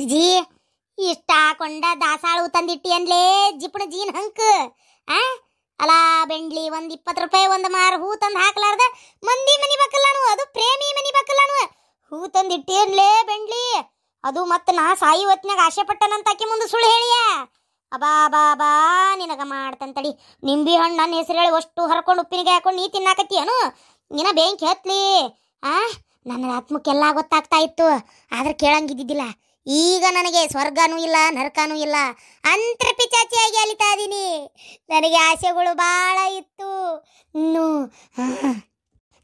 ಅಲ್ಜಿ ಇಷ್ಟ ಕೊಂಡ ದಾಸಾಳು ತಂದಿಟ್ಟಿ ಅನ್ಲೇ ಜಿಪ್ಣ ಜೀನ್ ಹಂಕ್ ಆ ಅಲಾ ಬೆಂಡ್ಲಿ ಒಂದ್ ಇಪ್ಪತ್ ರೂಪಾಯಿ ಒಂದ್ ಮಾರು ಹೂ ತಂದು ಹಾಕ್ಲಾರ್ದ ಮಂದಿ ಮನಿ ಬೇಕಲ್ಲನು ಅದು ಪ್ರೇಮಿ ಮನಿ ಬೇಕಲ್ಲನು ಹೂ ತಂದಿಟ್ಟಿ ಅನ್ಲೇ ಬೆಂಡ್ಲಿ ಅದು ಮತ್ತೆ ನಾ ಸಾಯಿ ಹೊತ್ನಾಗ ಆಶೆ ಪಟ್ಟನಂತ ಮುಂದೆ ಸುಳ್ಳು ಹೇಳಿಯ ಅಬಾ ಬಾ ಬಾ ನಿನಗ ಮಾಡ್ತಂತಡಿ ನಿಂಬಿ ಹಣ್ಣು ನನ್ನ ಹೆಸರು ಹೇಳಿ ಅಷ್ಟು ಹರ್ಕೊಂಡು ಉಪ್ಪಿನಿಗೆ ಹಾಕೊಂಡು ನೀ ತಿನ್ನಾಕತ್ತೀಯನು ನಿನ ಬೆಂಕಿ ಹತ್ಲಿ ಆ ನನ್ನ ಆತ್ಮಕ್ಕೆಲ್ಲ ಗೊತ್ತಾಗ್ತಾ ಇತ್ತು ಆದ್ರೆ ಕೇಳಂಗಿದ್ದಿದ್ದಿಲ್ಲ ಈಗ ನನಗೆ ಸ್ವರ್ಗನೂ ಇಲ್ಲ ನರಕನೂ ಇಲ್ಲ ಪಿಚಾಚಿಯಾಗಿ ಅಲಿತಾ ಇದ್ದೀನಿ ನನಗೆ ಆಸೆಗಳು ಭಾಳ ಇತ್ತು ಇನ್ನು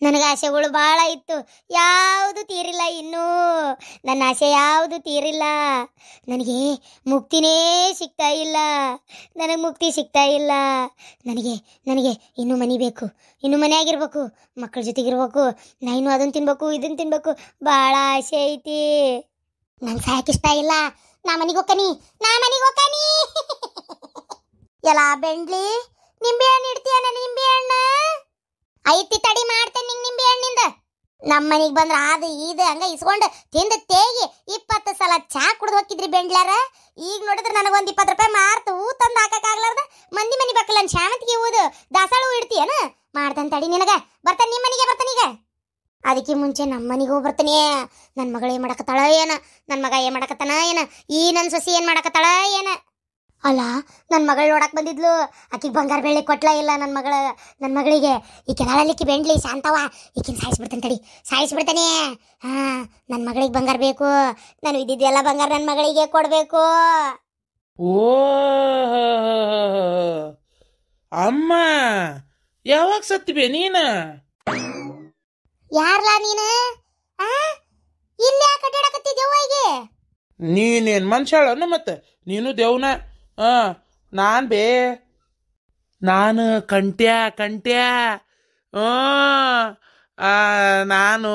ನನಗೆ ಆಸೆಗಳು ಭಾಳ ಇತ್ತು ಯಾವುದು ತೀರಿಲ್ಲ ಇನ್ನೂ ನನ್ನ ಆಸೆ ಯಾವುದು ತೀರಿಲ್ಲ ನನಗೆ ಮುಕ್ತಿನೇ ಸಿಗ್ತಾ ಇಲ್ಲ ನನಗೆ ಮುಕ್ತಿ ಸಿಗ್ತಾ ಇಲ್ಲ ನನಗೆ ನನಗೆ ಇನ್ನೂ ಮನೆ ಬೇಕು ಇನ್ನು ಮನೆಯಾಗಿರ್ಬೇಕು ಮಕ್ಕಳ ಜೊತೆಗಿರ್ಬೇಕು ನಾ ಅದನ್ನು ತಿನ್ಬೇಕು ಇದನ್ನು ತಿನ್ಬೇಕು ಭಾಳ ಆಸೆ ಐತಿ ನನ್ ಸಾಕ್ ಇಷ್ಟ ಇಲ್ಲ ನಾ ಮನಿಗೆ ಹೋಗ್ಕನಿ ನಾ ಮನಿಗೆ ಹೋಗ್ಕನಿ ಎಲ್ಲ ಬೆಂಡ್ಲಿ ನಿಂಬೆ ಹಣ್ಣು ಇಡ್ತೀಯನ ನಿಂಬೆ ಹಣ್ಣು ಐತಿ ತಡಿ ಮಾಡ್ತೇನೆ ನಿಂಗೆ ನಿಂಬೆ ಹಣ್ಣಿಂದ ನಮ್ಮ ಮನಿಗೆ ಬಂದ್ರೆ ಅದು ಇದು ಹಂಗ ಇಸ್ಕೊಂಡು ತಿಂದು ತೇಗಿ ಇಪ್ಪತ್ತು ಸಲ ಚಾ ಕುಡ್ದು ಹೋಗಿದ್ರಿ ಬೆಂಡ್ಲಾರ ಈಗ ನೋಡಿದ್ರೆ ನನಗೆ ಇಪ್ಪತ್ತು ರೂಪಾಯಿ ಮಾರ್ತು ಹೂ ತಂದು ಆಗ್ಲಾರ್ದ ಮಂದಿ ಮನಿ ಬಕ್ಕಲ್ಲ ಶಾಂತಿಗೆ ಹೂದು ದಾಸಾಳ ಹೂ ಇಡ್ತೀಯನ ಮಾಡ್ತಾನೆ ತಡಿ ನಿನಗೆ ಬರ್ತಾನೆ ನಿಮ್ಮ ಮನೆಗೆ ಬರ್ತಾನೀಗ ಅದಕ್ಕೆ ಮುಂಚೆ ನಮ್ಮ ಮನೆಗೆ ಹೋಗಿ ನನ್ನ ಮಗಳು ಏನು ಮಾಡಕತ್ತಾಳ ಏನ ನನ್ನ ಮಗ ಏನು ಮಾಡಕತ್ತಾನ ಏನ ಈ ನನ್ನ ಸೊಸಿ ಏನು ಮಾಡಕತ್ತಾಳ ಏನ ಅಲ್ಲ ನನ್ನ ಮಗಳು ನೋಡಕ್ ಬಂದಿದ್ಲು ಆಕಿಗೆ ಬಂಗಾರ ಬೆಳ್ಳಿ ಕೊಟ್ಲ ಇಲ್ಲ ನನ್ನ ಮಗಳ ನನ್ನ ಮಗಳಿಗೆ ಈಕೆ ನಾಳಲಿಕ್ಕೆ ಬೆಂಡ್ಲಿ ಶಾಂತವ ಈಕಿನ ಸಾಯಿಸ್ಬಿಡ್ತಾನೆ ತಡಿ ಸಾಯಿಸ್ಬಿಡ್ತಾನೆ ಹಾ ನನ್ನ ಮಗಳಿಗೆ ಬಂಗಾರ ಬೇಕು ನಾನು ಇದ್ದಿದ್ದೆಲ್ಲ ಬಂಗಾರ ನನ್ನ ಮಗಳಿಗೆ ಕೊಡಬೇಕು ಓ ಅಮ್ಮ ಯಾವಾಗ ಸತ್ತಿವೆ ನೀನು ಯಾರ್ಲಾ ನೀನು ಆ ಇಲ್ಲೇ ನೀನೇನು ಮತ್ತೆ ನೀನು ದೇವ್ನ ಆ ನಾನು ಬೇ ನಾನು ಕಂಟ್ಯಾ ಕಂಟ್ಯಾ ಆ ನಾನು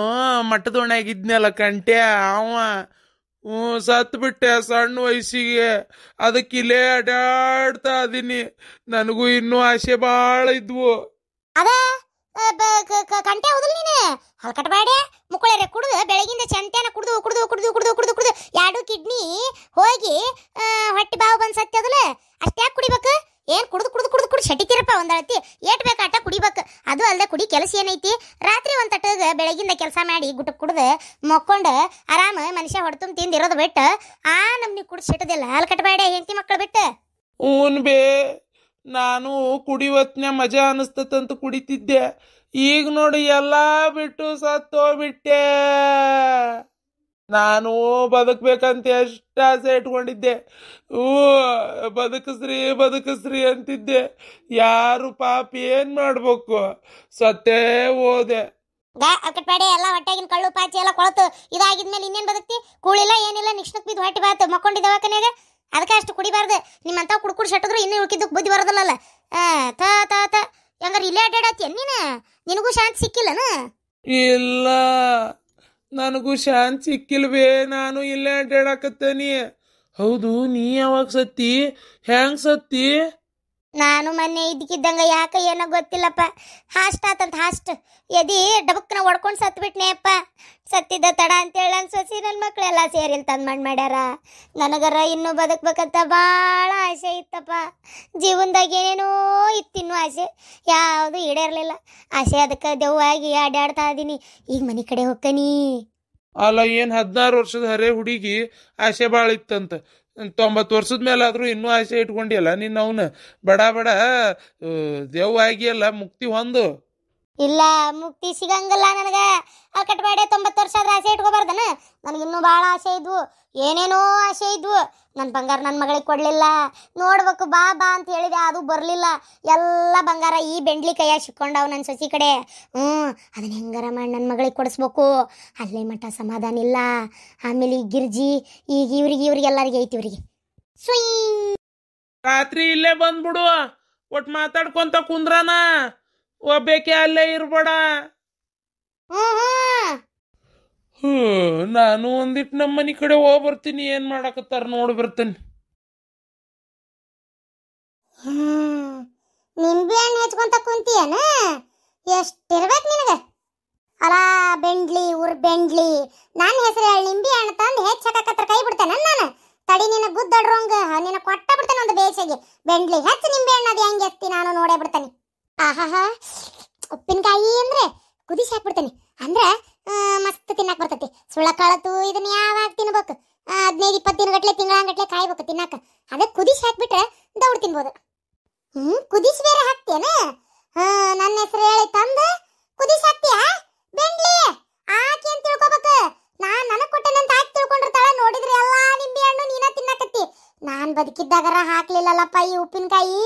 ಮಠದೋಣಾಗಿದ್ನಲ್ಲ ಕಂಟ್ಯಾ ಅವ ಹ್ಞೂ ಸತ್ತು ಬಿಟ್ಟೆ ಸಣ್ಣ ವಯಸ್ಸಿಗೆ ಅದಕ್ಕೆ ಇಲ್ಲೇ ಅಡ್ಡಾಡ್ತಾ ಅದೀನಿ ನನಗೂ ಇನ್ನೂ ಆಸೆ ಭಾಳ ಇದ್ವು ಅದ ಕಂಟೆ ಹೋದಲ್ ಹಲ್ಕಟ್ಬೇಡಿ ಮುಕ್ಕಳರೆ ಕುಡಿದು ಬೆಳಗಿಂದ ಚಂತೆನ ಕುಡಿದು ಕುಡಿದು ಕುಡಿದು ಕುಡಿದು ಕುಡಿದು ಕುಡಿದು ಎರಡು ಕಿಡ್ನಿ ಹೋಗಿ ಹೊಟ್ಟೆ ಬಾವು ಬಂದು ಸತ್ತದಲ್ಲ ಅಷ್ಟ್ಯಾಕೆ ಕುಡಿಬೇಕು ಏನು ಕುಡಿದು ಕುಡಿದು ಕುಡಿದು ಕುಡಿದು ಶಟಿತಿರಪ್ಪ ಒಂದಳತಿ ಏಟ್ ಬೇಕು ಆಟ ಕುಡಿಬೇಕು ಅದು ಅಲ್ಲದೆ ಕುಡಿ ಕೆಲಸ ಏನೈತಿ ರಾತ್ರಿ ಒಂದು ತಟ್ಟಗೆ ಬೆಳಗಿಂದ ಕೆಲಸ ಮಾಡಿ ಗುಟ್ಟ ಕುಡ್ದು ಮಕ್ಕೊಂಡು ಆರಾಮ ಮನುಷ್ಯ ಹೊಡ್ತುಂಬ ತಿಂದಿರೋದು ಬಿಟ್ಟು ಆ ನಮ್ಗೆ ಕುಡಿದು ಶೆಟ್ಟದಿಲ್ಲ ಹಾಲು ಕಟ್ಬೇಡ ಹೆಂಡತಿ ಮಕ್ಕಳು ಬಿಟ್ಟು ಊನ್ ಬೇ ನಾನು ಕುಡಿಯುವತ್ನ ಮಜಾ ಅನಿಸ್ತತಂತ ಕುಡಿತಿದ್ದೆ ಈಗ ನೋಡಿ ಎಲ್ಲ ಬಿಟ್ಟು ಸತ್ತೋಗ್ಬಿಟ್ಟೆ ನಾನು ಬದುಕ್ಬೇಕಂತ ಎಷ್ಟು ಇಟ್ಕೊಂಡಿದ್ದೆ ಓ ಬದುಕಸ್ರಿ ಬದುಕಸ್ರಿ ಅಂತಿದ್ದೆ ಯಾರು ಪಾಪ ಏನು ಮಾಡಬೇಕು ಸತ್ತೇ ಹೋದೆ ಬೇಡ ಎಲ್ಲ ಹೊಟ್ಟೆಗಿನ ಕಳ್ಳು ಪಾಚಿ ಎಲ್ಲ ಕೊಳತು ಇದಾಗಿದ್ಮೇಲೆ ಇನ್ನೇನು ಬದುಕ್ತಿ ಕೂಳಿಲ್ಲ ಏನಿಲ್ಲ ನಿಕ್ಷಣಕ್ಕೆ ಬಿದ್ದು ಹೊಟ್ಟೆ ಬಾತು ಮಕ್ಕೊಂಡಿದ್ದ ಅದಕ್ಕೆ ಅಷ್ಟು ಕುಡಿಬಾರ್ದು ನಿಮ್ಮಂತ ಕುಡ್ಕುಡ್ ಶೆಟ್ಟಿದ್ರು ಇನ್ನೂ ಉಳ್ಕಿದ್ದಕ್ಕೆ ಬುದ್ಧಿ ಬರೋದಲ್ಲಲ್ಲ ತಾ ತ ಹೆಂಗಾರ ಇಲ್ಲೇ ಅಡ್ಡಾಡತ್ತೀಯ ನೀನು ನಿನಗೂ ಶಾಂತಿ ಸಿಕ್ಕಿಲ್ಲನ ಇಲ್ಲ ನನಗೂ ಶಾಂತಿ ಸಿಕ್ಕಿಲ್ವೇ ನಾನು ಇಲ್ಲೇ ಅಡ್ಡಾಡಕತ್ತೇನಿ ಹೌದು ನೀ ಯಾವಾಗ ಸತ್ತಿ ಹೆಂಗ್ ಸತ್ತಿ ನಾನು ಮೊನ್ನೆ ಇದ್ದಕ್ಕಿದ್ದಂಗೆ ಯಾಕೆ ಏನೋ ಗೊತ್ತಿಲ್ಲಪ್ಪ ಹಾಸ್ಟ್ ಆತಂತ ಹಾಸ್ಟ್ ಎದಿ ಡಬಕ್ನ ಒಡ್ಕೊಂಡು ಅಪ್ಪ ಸತ್ತಿದ್ದ ತಡ ಅಂತೇಳಿ ನನ್ನ ಸೊಸಿ ನನ್ನ ಮಕ್ಕಳೆಲ್ಲ ಸೇರಿ ತಂದು ಮಾಡಿ ಮಾಡ್ಯಾರ ನನಗರ ಇನ್ನೂ ಬದುಕ್ಬೇಕಂತ ಭಾಳ ಆಸೆ ಇತ್ತಪ್ಪ ಜೀವನದಾಗ ಏನೇನೋ ಇತ್ತಿನ್ನೂ ಆಸೆ ಯಾವುದು ಈಡೇರಲಿಲ್ಲ ಆಸೆ ಅದಕ್ಕೆ ದೆವ್ವಾಗಿ ಆಡಾಡ್ತಾ ಇದ್ದೀನಿ ಈಗ ಮನೆ ಕಡೆ ಹೋಗ್ತೀನಿ ಅಲ್ಲ ಏನು ಹದಿನಾರು ವರ್ಷದ ಹರೇ ಹುಡುಗಿ ಆಸೆ ಭಾಳ ಇತ್ತಂತ ತೊಂಬತ್ತು ವರ್ಷದ ಮೇಲೆ ಆದರೂ ಇನ್ನೂ ಆಸೆ ಇಟ್ಕೊಂಡಿಲ್ಲ ನೀನು ಅವನ ಬಡ ಬಡ ದೇವ್ ಆಗಿಯಲ್ಲ ಮುಕ್ತಿ ಹೊಂದು ಇಲ್ಲ ಮುಕ್ತಿ ಸಿಗಂಗಿಲ್ಲ ನನಗೆ ಕಟ್ಬೇಡ ತೊಂಬತ್ತು ವರ್ಷ ಆದ್ರೆ ಆಸೆ ಇಟ್ಕೋಬಾರ್ದನ ನನಗೆ ಇನ್ನೂ ಭಾಳ ಆಸೆ ಇದ್ವು ಏನೇನೋ ಆಸೆ ಇದ್ವು ನನ್ನ ಬಂಗಾರ ನನ್ನ ಮಗಳಿಗೆ ಕೊಡಲಿಲ್ಲ ನೋಡ್ಬೇಕು ಬಾ ಬಾ ಅಂತ ಹೇಳಿದೆ ಅದು ಬರಲಿಲ್ಲ ಎಲ್ಲ ಬಂಗಾರ ಈ ಬೆಂಡ್ಲಿ ಕೈಯ ಸಿಕ್ಕೊಂಡವು ನನ್ನ ಸೊಸಿ ಕಡೆ ಹ್ಞೂ ಅದನ್ನ ಹೆಂಗಾರ ಮಾಡಿ ನನ್ನ ಮಗಳಿಗೆ ಕೊಡಿಸ್ಬೇಕು ಅಲ್ಲೇ ಮಠ ಸಮಾಧಾನ ಇಲ್ಲ ಆಮೇಲೆ ಈ ಗಿರ್ಜಿ ಈಗ ಇವ್ರಿಗೆ ಇವ್ರಿಗೆ ಎಲ್ಲರಿಗೆ ಐತಿ ಇವ್ರಿಗೆ ಸುಯ್ ರಾತ್ರಿ ಇಲ್ಲೇ ಬಂದ್ಬಿಡು ಒಟ್ಟು ಮಾತಾಡ್ಕೊಂತ ಕುಂದ್ರಾನ ಒಬ್ಬೇಕೆ ಅಲ್ಲೇ ಇರ್ಬೋಡ ಹ್ಞೂ ಹ್ಞೂ ಹ್ಞೂ ನಾನು ಒಂದಿಟ್ಟು ನಮ್ಮ ಮನೆ ಕಡೆ ಹೋಗಿ ಬರ್ತೀನಿ ಏನು ಮಾಡಕತ್ತಾರೆ ನೋಡಿ ಬರ್ತೇನೆ ನಿಂಬೆ ಹಣ್ಣು ಹೆಚ್ಕೊಂತ ಕುಂತೀಯನ ಎಷ್ಟು ಇರ್ಬೇಕು ನಿನಗೆ ಅಲ ಬೆಂಡ್ಲಿ ಉರ್ ಬೆಂಡ್ಲಿ ನನ್ನ ಹೆಸರು ಹೇಳಿ ನಿಂಬೆ ಹಣ್ಣು ತಂದು ಹೆಚ್ಚು ಹಾಕಕತ್ರ ಕೈ ಬಿಡ್ತೇನೆ ನಾನು ತಡಿ ನಿನ್ನ ಗುದ್ದಾಡ್ರೋಂಗ ನಿನ್ನ ಕೊಟ್ಟ ಬಿಡ್ತೇನೆ ಒಂದು ಬೇಸಿಗೆ ಬೆಂಡ್ಲಿ ಹೆಚ್ಚು ನಿಂಬೆ ಹಣ್ಣು ಅದು ಹೆಂಗೆ ಎತ್ತಿ ನಾನು ನೋಡೇ ಬಿಡ್ತೇನೆ ಆಹಾಹಾ ಉಪ್ಪಿನಕಾಯಿ ಅಂದ್ರೆ ಕುದಿಸಿ ಹಾಕ್ಬಿಡ್ತೇನೆ ಅಂದ್ರೆ ಮಸ್ತ್ ತಿನ್ನಕ್ ಬರ್ತೈತಿ ಸುಳ್ಳಕಾಳತ್ತು ಇದನ್ನ ಯಾವಾಗ ತಿನ್ಬೇಕು ಹದಿನೈದು ಇಪ್ಪತ್ತು ದಿನ ಗಟ್ಲೆ ತಿಂಗಳಂಗಟ್ಲೆ ಕಾಯ್ಬೇಕು ತಿನ್ನಕ ಅದೇ ಕುದಿಸಿ ಹಾಕ್ಬಿಟ್ರೆ ದೌಡ್ ತಿನ್ಬೋದು ಹ್ಮ್ ಕುದಿಸಿ ಬೇರೆ ಹಾಕ್ತೇನ ನನ್ನ ಹೆಸರು ಹೇಳಿ ತಂದು ಕುದಿಸಿ ಹಾಕ್ತೀಯ ಬೆಂಡ್ಲಿ ಆಕೆ ಅಂತ ತಿಳ್ಕೊಬೇಕು ನಾನ್ ನನಗ್ ಕೊಟ್ಟೆನಂತ ಹಾಕಿ ತಿಳ್ಕೊಂಡಿರ್ತಾಳ ನೋಡಿದ್ರೆ ಎಲ್ಲಾ ನಿಂಬೆ ಹಣ್ಣು ನೀನ ತಿನ್ನಕತ್ತಿ ನಾನ್ ಬದುಕಿದ್ದಾಗರ ಹಾಕ್ಲಿಲ್ಲಲ್ಲಪ್ಪ ಈ ಉಪ್ಪಿನಕಾಯಿ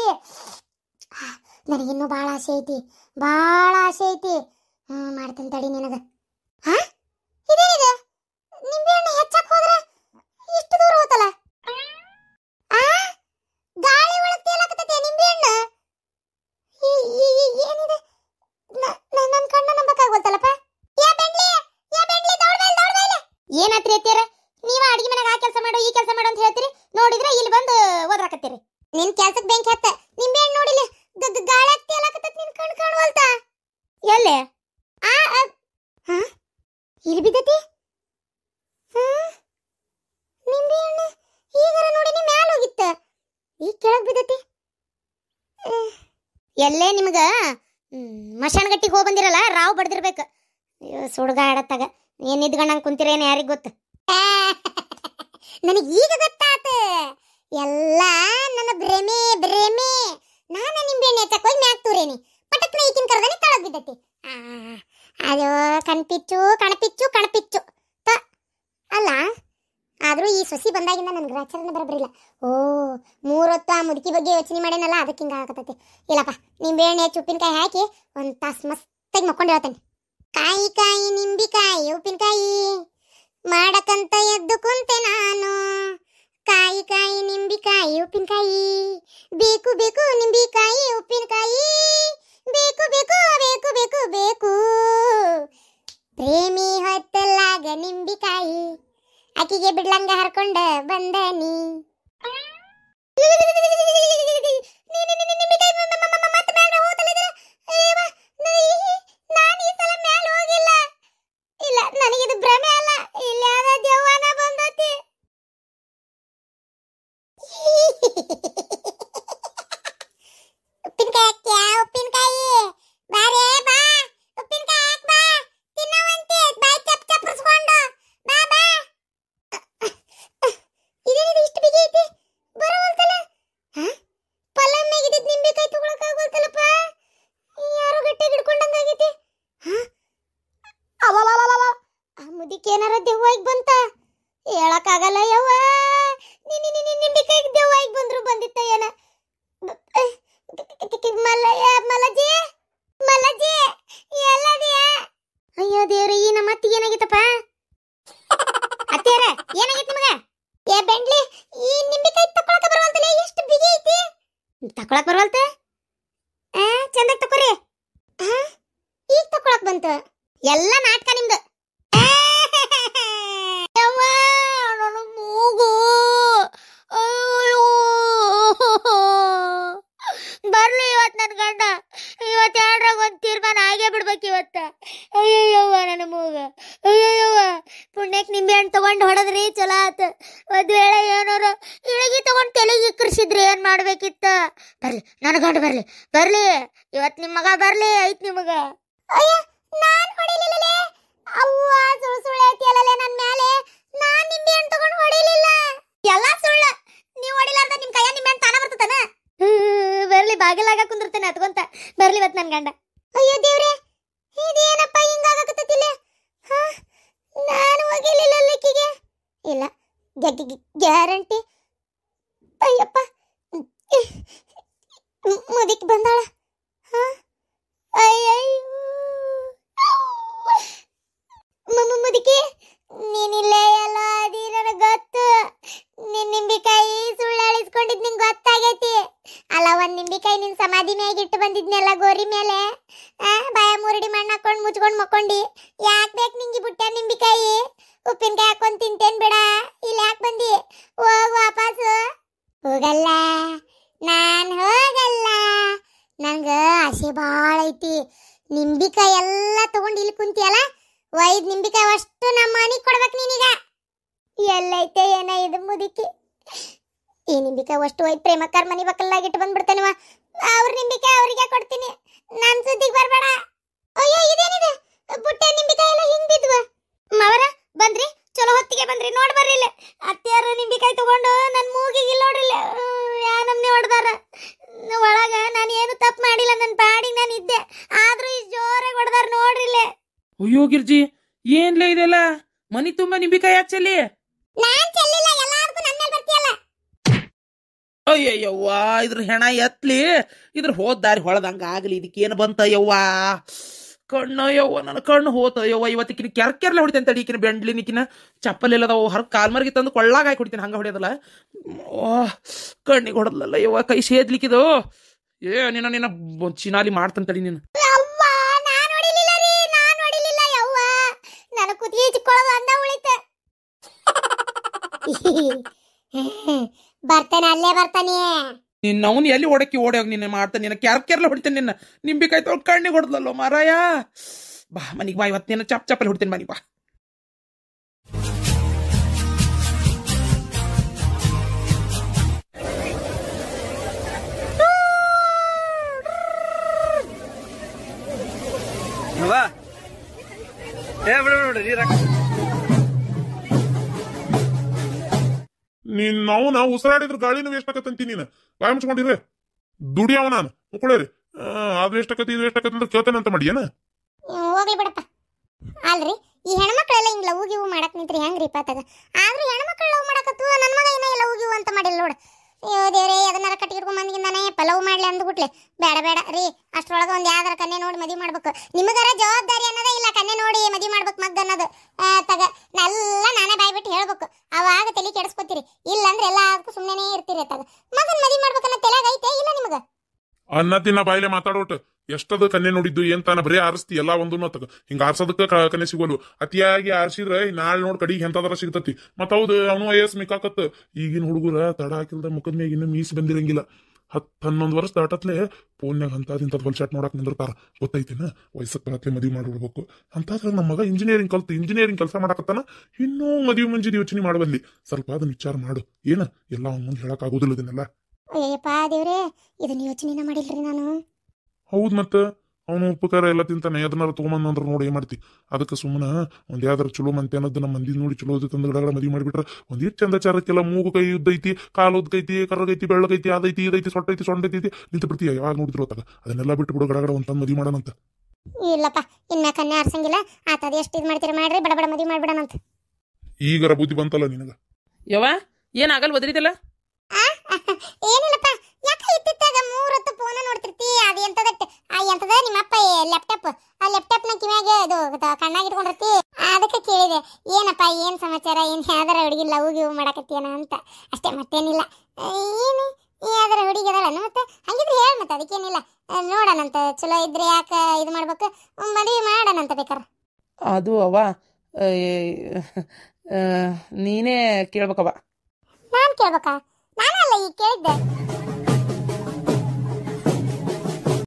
ನನಗಿನ್ನೂ ಭಾಳ ಆಸೆ ಐತಿ ಭಾಳ ಆಸೆ ಐತಿ ಹ್ಞೂ ಮಾಡ್ತೀನಿ ತಡಿ ನಿನಗೆ ಎಲ್ಲೇ ನಿಮ್ಗ ಮಶಾನ್ಗಟ್ಟಿಗೆ ಹೋಗಿ ಬಂದಿರಲ್ಲ ರಾವ್ ಬಡ್ದಿರ್ಬೇಕು ಸುಡ್ಗಾಡತ್ತಾಗ ಏನ್ ಇದ್ಕೊಂಡಂಗೆ ಕುಂತಿರೇನು ಯಾರಿಗೆ ಗೊತ್ತು ನನಗೆ ಈಗ ಗೊತ್ತಾತ ಎಲ್ಲ ನನ್ನ ಭ್ರಮೆ ಭ್ರಮೆ ನಾನು ನಿಂಬೆಣ್ಣೆ ಹಚ್ಚಕ್ಕೆ ಹೋಗಿ ಮ್ಯಾಕ್ ತೂರೇನಿ ಪಟಕ್ನ ಈಕಿನ ಕರ್ದನಿ ತಳಗ್ ಬಿದ್ದತಿ ಅಯ್ಯೋ ಕಣ್ಪಿಚ್ಚು ಕಣಪಿಚ್ಚು ಕಣಪಿಚ್ಚು ತ ಅಲ್ಲ ಆದರೂ ಈ ಸೊಸಿ ಬಂದಾಗಿಂದ ನನ್ನ ಗ್ರಾಚಾರನ ಬರಬರಿಲ್ಲ ಓ ಮೂರೊತ್ತು ಆ ಮುದುಕಿ ಬಗ್ಗೆ ಯೋಚನೆ ಮಾಡೇನಲ್ಲ ಅದಕ್ಕೆ ಹಿಂಗೆ ಆಗತೈತಿ ಇಲ್ಲಪ್ಪ ನಿಂಬೆಹಣ್ಣೆ ಉಪ್ಪಿನಕಾಯಿ ಹಾಕಿ ಒಂದು ತಾಸು ಮಸ್ತಾಗಿ ಮಕ್ಕೊಂಡು ಹೇಳ್ತೇನೆ ಕಾಯಿ ಕಾಯಿ ನಿಂಬಿಕಾಯಿ ಉಪ್ಪಿನಕಾಯಿ ಮಾಡಕಂತ ಎದ್ದು ಕುಂತೆ ನಾನು ಕಾಯಿ ಕಾಯಿ ನಿಂಬಿಕಾಯಿ ಉಪ್ಪಿನಕಾಯಿ ಬೇಕು ಬೇಕು ನಿಂಬಿಕಾಯಿ ಉಪ್ಪಿನಕಾಯಿ ಬೇಕು ಬೇಕು ಬೇಕು ಬೇಕು ಬೇಕು ಪ್ರೇಮಿ ಹೊತ್ತಲಾಗ ನಿಂಬಿಕಾಯಿ ಆಕಿಗೆ ಬಿಡ್ಲಂಗ ಹರ್ಕೊಂಡ ಬಂದನಿ ಬರ್ಲಿ ಬರ್ಲಿ ಇವತ್ತು ನಿಮ್ಮ ಮಗ ಬರ್ಲಿ ಐತ್ ನಿಮಗ ಅಯ್ಯ ನಾನು ಹೊಡಿಲಿಲ್ಲ ಅವ್ವ ಸುಳ್ಳು ಸುಳ್ಳು ಐತಿಯಲ್ಲ ನನ್ನ ಮೇಲೆ ನಾನ್ ನಿಂಬೆ ಹಣ್ಣು ತಗೊಂಡು ಹೊಡಿಲಿಲ್ಲ ಎಲ್ಲ ಸುಳ್ಳು ನೀವು ಹೊಡಿಲಾರ್ದ ನಿಮ್ಮ ಕೈಯ ನಿಂಬೆ ಹಣ್ಣು ತಾನ ಬರ್ತದನ ಬರ್ಲಿ ಬಾಗಿಲಾಗ ಕುಂದಿರ್ತೇನೆ ಅತ್ಕೊಂತ ಬರ್ಲಿ ಇವತ್ತು ನನ್ನ ಗಂಡ ಅಯ್ಯೋ ದೇವ್ರೆ ಇದೇನಪ್ಪ ಹಿಂಗಾಗಕತ್ತಿಲ್ಲ ನಾನು ಹೋಗಿಲಿಲ್ಲ ಲೆಕ್ಕಿಗೆ ಇಲ್ಲ ಗ್ಯಾರಂಟಿ ಅಯ್ಯಪ್ಪ ಮುದಿಕ್ ಬಂದಾಳ ಹಾ ಅಯ್ಯೋ ಮುದಿಕೆ ನೀನಿಲ್ಲೇ ಎಲ್ಲ ಅದಿ ನನಗೆ ಗೊತ್ತು ನಿನ್ನ ನಿಂಬಿಕಾಯಿ ಸುಳ್ಳಾಳಿಸ್ಕೊಂಡಿದ್ ನಿಂಗೆ ಗೊತ್ತಾಗೈತಿ ಅಲ್ಲ ಒಂದು ನಿಂಬಿಕಾಯಿ ನಿನ್ನ ಸಮಾಧಿ ಮ್ಯಾಗ ಇಟ್ಟು ಬಂದಿದ್ನೆಲ್ಲ ಗೋರಿ ಮೇಲೆ ಬಾಯ ಮುರಡಿ ಮಣ್ಣು ಹಾಕೊಂಡು ಮುಚ್ಕೊಂಡು ಮಕ್ಕೊಂಡಿ ಯಾಕೆ ಬೇಕು ನಿಂಗೆ ಬುಟ್ಟ ನಿಂಬಿಕಾಯಿ ಉಪ್ಪಿನಕಾಯಿ ಹಾಕೊಂಡು ತಿಂತೇನ್ ಬಿಡ ಇಲ್ಲಿ ಯಾಕೆ ಬಂದಿ ಹೋಗ್ ವಾಪಸ್ ಹೋಗಲ್ಲ ನಾನು ನಂಗೆ ಆಸೆ ಭಾಳ ಐತಿ ನಿಂಬಿಕಾಯಿ ಎಲ್ಲ ತಗೊಂಡು ಇಲ್ಲಿ ಕುಂತಿಯಲ್ಲ ಒಯ್ದು ನಿಂಬಿಕಾಯಿ ಅಷ್ಟು ನಮ್ಮ ಮನೆಗೆ ಕೊಡ್ಬೇಕು ನೀನೀಗ ಎಲ್ಲೈತೆ ಏನ ಇದು ಮುದಿಕೆ ಈ ನಿಂಬಿಕಾಯಿ ಅಷ್ಟು ಒಯ್ದು ಪ್ರೇಮಕ್ಕಾರ ಮನೆ ಬಕ್ಕಲ್ಲಾಗಿ ಇಟ್ಟು ಬಂದ್ಬಿಡ್ತೇನವ ಅವ್ರ ನಿಂಬಿಕಾಯಿ ಅವರಿಗೆ ಕೊಡ್ತೀನಿ ನನ್ನ ಸುದ್ದಿಗೆ ಬರಬೇಡ ಅಯ್ಯೋ ಇದೇನಿದೆ ಬುಟ್ಟೆ ನಿಂಬಿಕಾಯಿ ಎಲ್ಲ ಗಿರ್ಜಿ ಏನ್ಲೇ ಇದೆಲ್ಲ ಮನಿ ತುಂಬಾ ನಿಂಬಿಕಾಯಿ ಚೆಲ್ಲಿ ಅಯ್ಯಯ್ಯವ್ವ ಇದ್ರ ಹೆಣ ಎತ್ಲಿ ಇದ್ರ ಹೋದ ದಾರಿ ಹೊಳದಂಗ ಆಗ್ಲಿ ಇದಕ್ಕೇನು ಕಣ್ಣು ಯವ್ವ ನನ್ನ ಕಣ್ಣು ಹೋತಯ್ಯವ್ವ ಇವತ್ತಿನ ಕೆರ್ಕೆರ್ಲೆ ಹೊಡಿತೇನೆ ತಡಿ ಈಕಿನ ಬೆಂಡ್ಲಿ ನಿಕಿನ ಚಪ್ಪಲಿ ಇಲ್ಲದವ ಕಾಲ್ ಕಾಲ್ಮರ್ಗಿ ತಂದು ಕೊಳ್ಳಾಗ ಹಾಕಿ ಹೊಡಿತೀನಿ ಹಂಗ ಹೊಡೆಯದಲ್ಲ ಓ ಕಣ್ಣಿಗೆ ಹೊಡೆದಲ್ಲ ಯವ್ವ ಕೈ ಸೇದ್ಲಿಕ್ಕಿದು ಏ ನಿನ್ನ ನಿನ್ನ ಚಿನಾಲಿ ತಡಿ ನೀನು ಬರ್ತೇನೆ ಅಲ್ಲೇ ಬರ್ತಾನೆ ನಿನ್ನ ಅವನು ಎಲ್ಲಿ ಓಡಕ್ಕೆ ಹೋಗಿ ನಿನ್ನ ಮಾಡ್ತಾನೆ ನಿನ್ನ ಕ್ಯಾರ್ ಕೇರ್ಲ ಹೊಡಿತೇನೆ ನಿನ್ನ ನಿಂಬಿಕಾಯಿ ತೊಳ್ ಕಣ್ಣಿಗೆ ಹೊಡೆದಲ್ಲೋ ಮಾರಾಯ ಬಾ ಮನಿಗೆ ಬಾ ಇವತ್ತು ನಿನ್ನ ಚಪ್ ಚಪ್ಪಲ್ಲಿ ಹೊಡಿತೇನೆ ಮನಿಗೆ ಬಾ ಏ ಬಿಡು ನೋಡ್ರಿ ನೀರು ನೀನ್ ನಾವು ನಾವು ಉಸಿರಾಡಿದ್ರ ಗಾಳಿನೂ ವೇಸ್ಟ್ ಆಕತ್ತಂತಿ ನೀನು ಬಾಯಿ ಮುಚ್ಕೊಂಡಿರ್ರಿ ದುಡಿಯವ ನಾನು ಮುಕ್ಕೊಳ್ಳೇರಿ ಅದು ವೇಸ್ಟ್ ಆಕತಿ ಇದು ವೇಸ್ಟ್ ಆಕತಿ ಕೇಳ್ತೇನೆ ಅಂತ ಮಾಡಿ ಏನ ಹೋಗ್ಲಿ ಬಿಡಪ್ಪ ಅಲ್ರಿ ಈ ಹೆಣ್ಮಕ್ಳೆಲ್ಲ ಹಿಂಗ್ ಲವ್ ಗಿವ್ ಮಾಡಕ್ ನಿಂತ್ರಿ ಹೆಂಗ್ರಿ ಪಾತಾಗ ಆದ್ರೂ ಹೆಣ್ಮಕ್ಳು ಲವ್ ಮಾಡಕತ್ತು ನನ್ನ ಮಗ ಏನೇ ಲವ್ ಗಿವ್ ಅಂತ ಮಾಡಿಲ್ಲ ನೋಡು ಅಯ್ಯೋ ದೇವ್ರೇ ಅದನ್ನಾರ ಕಟ್ಟಿಟ್ಕೊಂಡ್ ನಾನೇ ಪಲಾವ್ ಮಾಡ್ಲಿ ಅಂದ್ಬಿಟ್ಲೆ ಬೇಡ ಬೇಡ ರೀ ಅಷ್ಟರೊಳಗೆ ಒಂದು ಯಾವ್ದಾರ ಕನ್ನೆ ನೋಡಿ ಮದಿ ಮಾಡ್ಬೇಕು ನಿಮಗರ ಜವಾಬ್ದಾರಿ ಅನ್ನೋದೇ ಇಲ್ಲ ಕನ್ನೆ ನೋಡಿ ಮದಿ ಮಾಡ್ಬೇಕು ಮಗ್ ಅನ್ನೋದು ತಗ ನಲ್ಲ ನಾನೇ ಬಿಟ್ಟು ಹೇಳ್ಬೇಕು ಅವಾಗ ತಲೆ ಕೆಡಿಸ್ಕೊತೀರಿ ಇಲ್ಲಂದ್ರೆ ಎಲ್ಲ ಅದಕ್ಕೂ ಸುಮ್ಮನೆ ಇರ್ತೀರಿ ತಗ ಮಗನ ಮದುವೆ ಮಾಡ್ಬೇಕನ್ನೋ ತಲೆಯಾಗೈತೆ ಇಲ್ಲ ನಿಮಗೆ ಅನ್ನ ತಿನ್ನ ಬಾಯಿಲೆ ಮಾತಾಡೋಟ್ ಎಷ್ಟದು ಕನ್ನೆ ನೋಡಿದ್ದು ಏನ್ ತಾನ ಬರೀ ಆರಿಸ್ತಿ ಎಲ್ಲಾ ಒಂದು ತಗ ಹಿಂಗ ಆರ್ಸದಕ್ಕ ಕನ್ನೆ ಸಿಗೋಲು ಅತಿಯಾಗಿ ಆರಿಸಿದ್ರೆ ನಾಳೆ ನೋಡ್ ಕಡಿಗೆ ಎಂತದ್ರ ಸಿಗ್ತತಿ ಮತ್ ಹೌದು ಅವನು ಐ ಎಸ್ ಮಿಕ್ಕಾಕತ್ ಈಗಿನ ಹುಡುಗರ ತಡ ಹಾಕಿಲ್ದ ಮುಖದ ಮೇಲೆ ಇನ್ನು ಮೀಸ್ ಬಂದಿರಂಗಿಲ್ಲ ಹತ್ ಹನ್ನೊಂದು ವರ್ಷ ದಾಟತ್ಲೆ ಫೋನ್ಯಾಗ ಒಂದ್ ಹೊಲ್ಸಾಟ್ ನೋಡಕ್ ನಿಂದಿರ್ತಾರ ಗೊತ್ತೈತಿನ ವಯಸ್ಸಕ್ಕೆ ಬರತ್ಲೆ ಮದುವೆ ಮಾಡಿಬಿಡ್ಬೇಕು ಅಂತಾದ್ರೆ ನಮ್ಮ ಮಗ ಇಂಜಿನಿಯರಿಂಗ್ ಕಲ್ತು ಇಂಜಿನಿಯರಿಂಗ್ ಕೆಲಸ ಮಾಡಕತ್ತಾನ ಇನ್ನೂ ಮದುವೆ ಮುಂಜಿದ ಯೋಚನೆ ಮಾಡಬಲ್ಲಿ ಸ್ವಲ್ಪ ಅದನ್ನ ವಿಚಾರ ಮಾಡು ಏನ ಎಲ್ಲ ಅವ್ನ ಮುಂದೆ ಹೇಳಕ್ ಆಗುದಿಲ್ಲ ಇದನ್ನೆಲ್ಲ ಅಯ್ಯಪ್ಪ ದೇವ್ರೆ ಇದನ್ನ ಯೋಚನೆನ ಮಾಡಿಲ್ರಿ ನಾನು ಹೌದು ಮತ್ತೆ ಅವನು ಉಪಕಾರ ಎಲ್ಲ ತಿಂತಾನೆ ತಗೊಂಬಂದ್ ಅಂದ್ರ ನೋಡಿ ಏನ್ ಮಾಡ್ತಿ ಅದಕ್ಕೆ ಸುಮ್ಮನೆ ಒಂದ್ ಯಾವ್ದಾರ ಚಲೋ ಮಂತೆ ಅನ್ನೋದು ನಮ್ಮ ಮಂದಿ ನೋಡಿ ಚಲೋ ತಂದು ಗಿಡಗಳ ಮದಿ ಮಾಡಿಬಿಟ್ರೆ ಒಂದಿಷ್ಟು ಚಂದಚಾರಕ್ಕೆಲ್ಲ ಮೂಗು ಕೈ ಉದ್ದೈತಿ ಕಾಲು ಉದ್ದೈತಿ ಕರಗೈತಿ ಬೆಳ್ಳಗೈತಿ ಅದೈತಿ ಇದೈತಿ ಸೊಟ್ಟೈತಿ ಸೊಂಡೈತಿ ನಿಂತು ಬಿಡ್ತೀಯ ಯಾವಾಗ ನೋಡಿದ್ರು ಅದನ್ನೆಲ್ಲ ಬಿಟ್ಟು ಬಿಡು ಗಡಗಡ ಒಂದು ತಂದು ಮದಿ ಮಾಡೋಣಂತ ಇಲ್ಲಪ್ಪ ಇನ್ನ ಕನ್ಯಾ ಆರ್ಸಂಗಿಲ್ಲ ಆ ಅದು ಎಷ್ಟು ಇದು ಮಾಡ್ತೀರ ಮಾಡ್ರಿ ಬಡಬಡ ಮದಿ ಈಗರ ಬುದ್ಧಿ ಬಂತಲ್ಲ ನಿನಗ ಯವ ಏನಾಗಲ್ ಒದರಿದಲ್ಲ ಏನಿಲ್ಲಪ್ಪ ಯಾಕ ಇತ್ತಿತ್ತಾಗ ಮೂರೊತ್ತು ಫೋನ್ ನೋಡ್ತಿರ್ತಿ ಅದು ಎಂತದ ಆ ಎಂತದ ನಿಮ್ಮಪ್ಪ ಲ್ಯಾಪ್ಟಾಪ್ ಆ ಲ್ಯಾಪ್ಟಾಪ್ ನ ಕಿವಿಯಾಗ ಅದು ಕಣ್ಣಾಗ ಇಟ್ಕೊಂಡಿರ್ತಿ ಅದಕ್ಕೆ ಕೇಳಿದೆ ಏನಪ್ಪ ಏನ್ ಸಮಾಚಾರ ಏನ್ ಯಾವ್ದಾರ ಹುಡುಗಿ ಲವ್ ಗಿವ್ ಮಾಡಕತ್ತೇನ ಅಂತ ಅಷ್ಟೇ ಮತ್ತೇನಿಲ್ಲ ಏನು ಯಾವ್ದಾರ ಹುಡುಗಿ ಅದಳನ ಮತ್ತೆ ಹಂಗಿದ್ರೆ ಹೇಳ ಮತ್ತೆ ಅದಕ್ಕೇನಿಲ್ಲ ನೋಡಣಂತ ಚಲೋ ಇದ್ರೆ ಯಾಕೆ ಇದು ಮಾಡ್ಬೇಕು ಮದುವೆ ಮಾಡಣಂತ ಬೇಕಾರ ಅದು ಅವ್ವ ನೀನೇ ಕೇಳ್ಬೇಕವ ನಾನು ಕೇಳ್ಬೇಕಾ ನಾನಲ್ಲ ಈ ಕೇಳಿದ್ದೆ